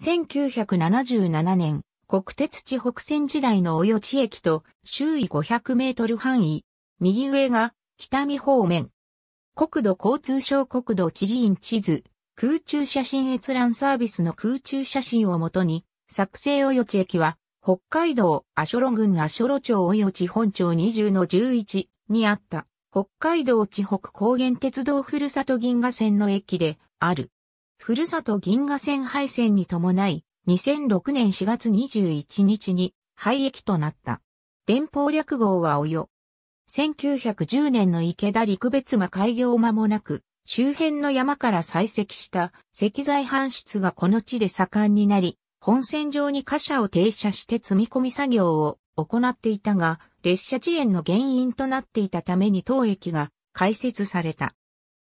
1977年、国鉄地北線時代の及地駅と周囲500メートル範囲、右上が北見方面。国土交通省国土地理院地図、空中写真閲覧サービスの空中写真をもとに、作成及地駅は、北海道阿ョロ郡阿ョロ町及地本町20の11にあった、北海道地北高原鉄道ふるさと銀河線の駅である。ふるさと銀河線廃線に伴い、2006年4月21日に廃駅となった。電報略号はおよ。1910年の池田陸別間開業間もなく、周辺の山から採石した石材搬出がこの地で盛んになり、本線上に貨車を停車して積み込み作業を行っていたが、列車遅延の原因となっていたために当駅が開設された。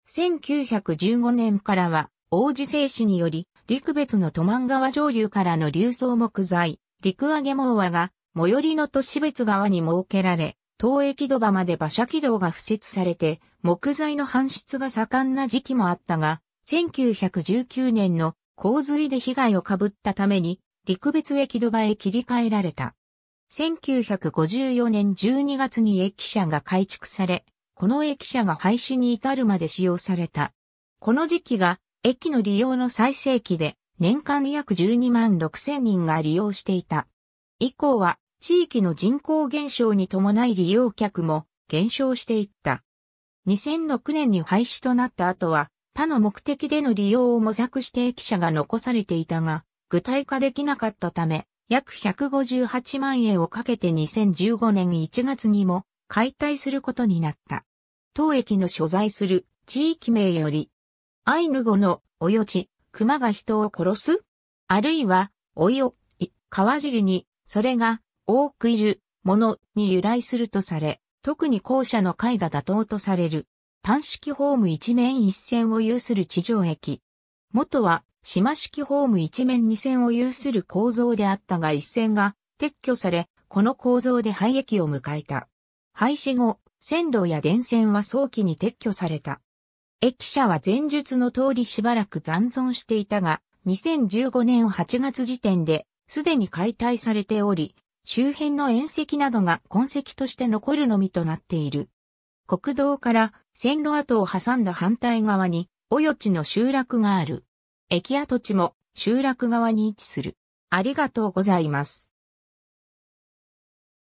1915年からは王子製紙により、陸別の都満川上流からの流送木材、陸揚げ網和が、最寄りの都市別側に設けられ、東駅土場まで馬車軌道が付設されて、木材の搬出が盛んな時期もあったが、1919年の洪水で被害を被ったために、陸別駅土場へ切り替えられた。1954年12月に駅舎が改築され、この駅舎が廃止に至るまで使用された。この時期が駅の利用の最盛期で年間約12万6千人が利用していた。以降は地域の人口減少に伴い利用客も減少していった。2006年に廃止となった後は他の目的での利用を模索して駅舎が残されていたが、具体化できなかったため、約158万円をかけて2015年1月にも解体することになった。当駅の所在する地域名よりアイヌ語の、およち、熊が人を殺すあるいは、およ、い、川尻に、それが、多くいる、もの、に由来するとされ、特に後者の絵が妥当とされる。単式ホーム一面一線を有する地上駅。元は、島式ホーム一面二線を有する構造であったが一線が撤去され、この構造で廃駅を迎えた。廃止後、線路や電線は早期に撤去された。駅舎は前述の通りしばらく残存していたが、2015年8月時点で、すでに解体されており、周辺の縁石などが痕跡として残るのみとなっている。国道から線路跡を挟んだ反対側に、およちの集落がある。駅跡地も集落側に位置する。ありがとうございます。